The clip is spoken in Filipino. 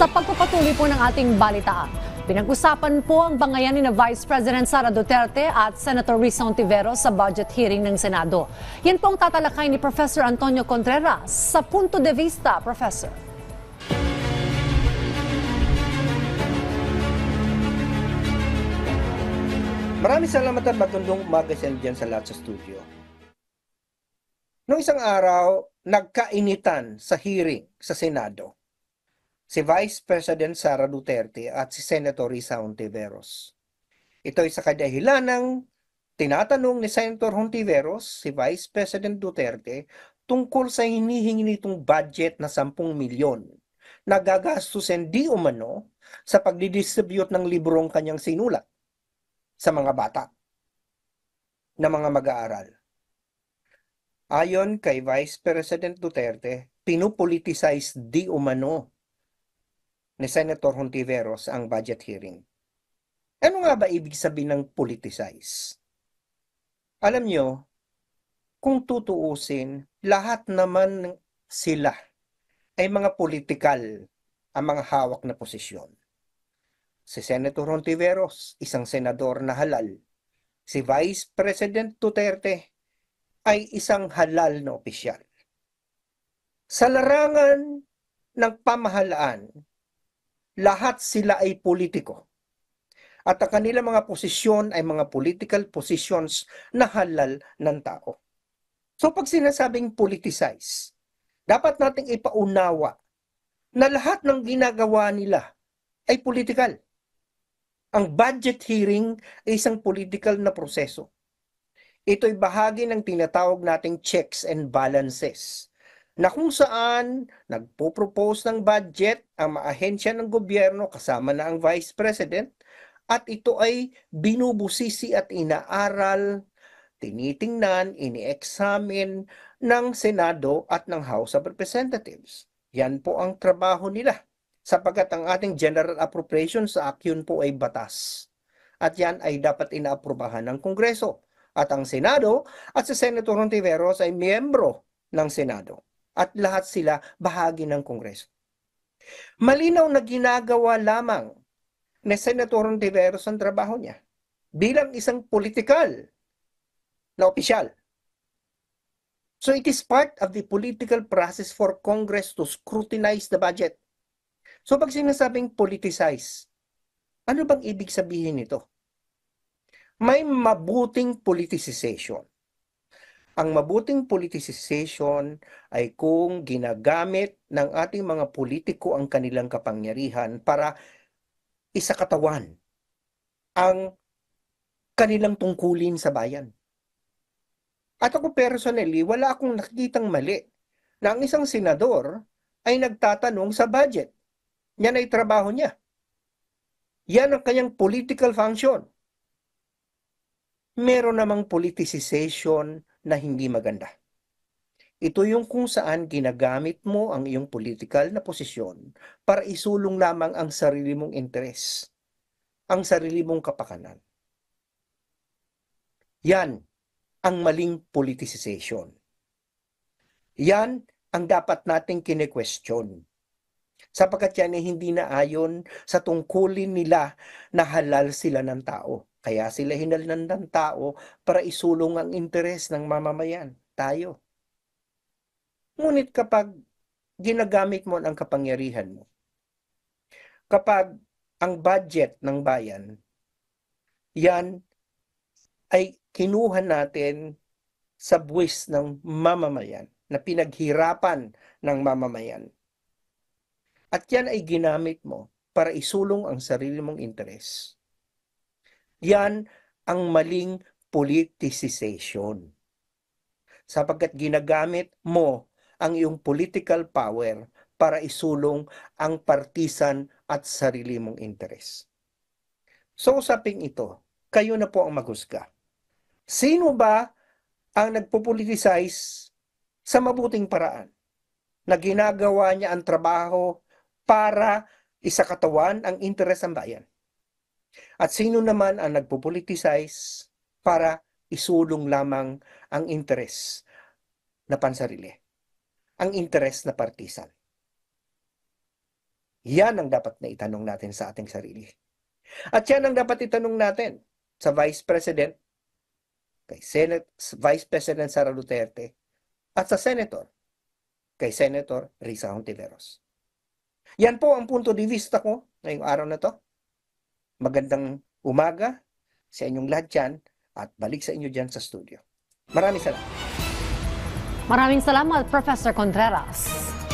Sa pagpapatuloy po ng ating balita. pinag-usapan po ang bangayan ni na Vice President Sara Duterte at Senator Risa Ontivero sa budget hearing ng Senado. Yan po ang tatalakay ni Professor Antonio Contreras sa punto de vista, Professor. Maraming salamat at matundong umaga sa dyan sa lahat sa studio. Noong isang araw, nagkainitan sa hearing sa Senado si Vice President Sara Duterte at si Senator Risa Ontiveros. Ito ay sa kadahilan ng tinatanong ni Senator Ontiveros si Vice President Duterte tungkol sa hinihingi nitong budget na 10 milyon na gagastusin di umano sa pagdidistribute ng librong kanyang sinulat sa mga bata na mga mag-aaral. Ayon kay Vice President Duterte, pinupoliticize di umano ni Senator Hontiveros ang budget hearing. Ano nga ba ibig sabihin ng politicize? Alam nyo, kung tutuusin, lahat naman sila ay mga political ang mga hawak na posisyon. Si Senator Hontiveros, isang senador na halal. Si Vice President Duterte ay isang halal na opisyal. Sa larangan ng pamahalaan, lahat sila ay politiko. At ang kanilang mga posisyon ay mga political positions na halal ng tao. So pag sinasabing politicize, dapat nating ipaunawa na lahat ng ginagawa nila ay political. Ang budget hearing ay isang political na proseso. Ito'y bahagi ng tinatawag nating checks and balances na kung saan nagpo-propose ng budget ang maahensya ng gobyerno kasama na ang Vice President at ito ay binubusisi at inaaral, tinitingnan, ini-examine ng Senado at ng House of Representatives. Yan po ang trabaho nila sapagkat ang ating General Appropriations Act yun po ay batas. At yan ay dapat inaaprubahan ng Kongreso at ang Senado at si Senator Hontiveros ay miyembro ng Senado at lahat sila bahagi ng Kongreso. Malinaw na ginagawa lamang ni Senator Ontiveros ang trabaho niya bilang isang political na opisyal. So it is part of the political process for Congress to scrutinize the budget. So pag sinasabing politicize, ano bang ibig sabihin nito? May mabuting politicization. Ang mabuting politicization ay kung ginagamit ng ating mga politiko ang kanilang kapangyarihan para isakatawan ang kanilang tungkulin sa bayan. At ako personally, wala akong nakikitang mali na ang isang senador ay nagtatanong sa budget. Yan ay trabaho niya. Yan ang kanyang political function meron namang politicization na hindi maganda. Ito yung kung saan ginagamit mo ang iyong political na posisyon para isulong lamang ang sarili mong interes, ang sarili mong kapakanan. Yan ang maling politicization. Yan ang dapat nating kine-question. Sapagkat yan ay hindi na ayon sa tungkulin nila na halal sila ng tao. Kaya sila hinalnan ng tao para isulong ang interes ng mamamayan, tayo. Ngunit kapag ginagamit mo ang kapangyarihan mo, kapag ang budget ng bayan, yan ay kinuha natin sa buwis ng mamamayan, na pinaghirapan ng mamamayan. At yan ay ginamit mo para isulong ang sarili mong interes yan ang maling politicization. Sapagkat ginagamit mo ang iyong political power para isulong ang partisan at sarili mong interes. So usaping ito, kayo na po ang maghusga. Sino ba ang nagpopoliticize sa mabuting paraan na ginagawa niya ang trabaho para isa katawan ang interes ng bayan? At sino naman ang nagpo-politicize para isulong lamang ang interes na pansarili, ang interes na partisan. Yan ang dapat na itanong natin sa ating sarili. At yan ang dapat itanong natin sa Vice President, kay Senate, Vice President Sara Duterte, at sa Senator, kay Senator Risa Hontiveros. Yan po ang punto de vista ko ngayong araw na to. Magandang umaga sa inyong lahat dyan at balik sa inyo dyan sa studio. Maraming salamat. Maraming salamat, Professor Contreras.